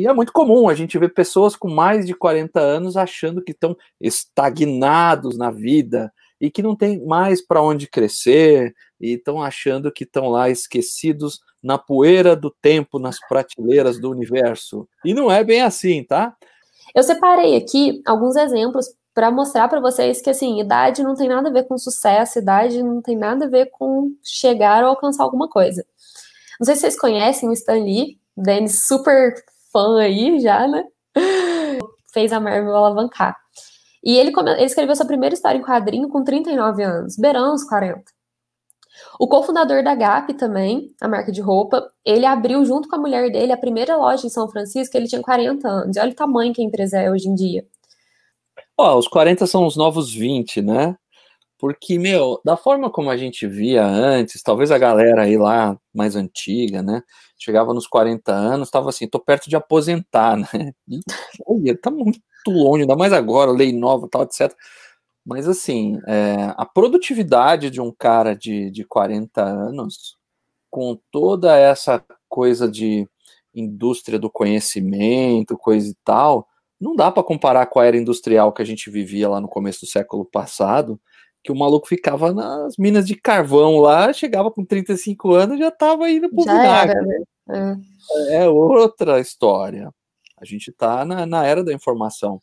E é muito comum a gente ver pessoas com mais de 40 anos achando que estão estagnados na vida e que não tem mais para onde crescer e estão achando que estão lá esquecidos na poeira do tempo, nas prateleiras do universo. E não é bem assim, tá? Eu separei aqui alguns exemplos para mostrar para vocês que assim, idade não tem nada a ver com sucesso, idade não tem nada a ver com chegar ou alcançar alguma coisa. Não sei se vocês conhecem o Stan Lee, Dennis super fã aí já, né? Fez a Marvel alavancar. E ele, ele escreveu sua primeira história em quadrinho com 39 anos, beirando os 40. O cofundador da Gap também, a marca de roupa, ele abriu junto com a mulher dele a primeira loja em São Francisco, ele tinha 40 anos. E olha o tamanho que a empresa é hoje em dia. Ó, oh, os 40 são os novos 20, né? Porque, meu, da forma como a gente via antes, talvez a galera aí lá mais antiga, né? Chegava nos 40 anos, estava assim, tô perto de aposentar, né? E, olha, tá muito longe, ainda mais agora, lei nova, tal, etc. Mas assim, é, a produtividade de um cara de, de 40 anos, com toda essa coisa de indústria do conhecimento, coisa e tal, não dá para comparar com a era industrial que a gente vivia lá no começo do século passado, que o maluco ficava nas minas de carvão lá, chegava com 35 anos já estava indo pro já vinagre. Era, né? é. é outra história. A gente está na, na era da informação.